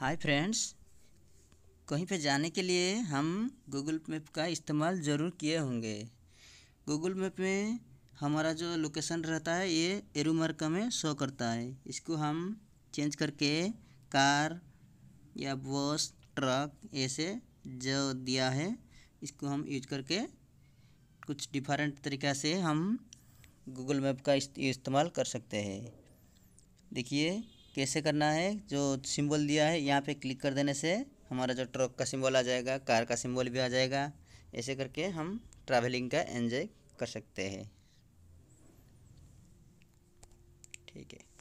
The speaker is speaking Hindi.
हाय फ्रेंड्स कहीं पे जाने के लिए हम गूगल मैप का इस्तेमाल ज़रूर किए होंगे गूगल मैप में हमारा जो लोकेशन रहता है ये एरूमार्का में शो करता है इसको हम चेंज करके कार या बस ट्रक ऐसे जो दिया है इसको हम यूज करके कुछ डिफरेंट तरीक़ा से हम गूगल मैप का इस्तेमाल कर सकते हैं देखिए कैसे करना है जो सिंबल दिया है यहाँ पे क्लिक कर देने से हमारा जो ट्रक का सिंबल आ जाएगा कार का सिंबल भी आ जाएगा ऐसे करके हम ट्रैवलिंग का एंजॉय कर सकते हैं ठीक है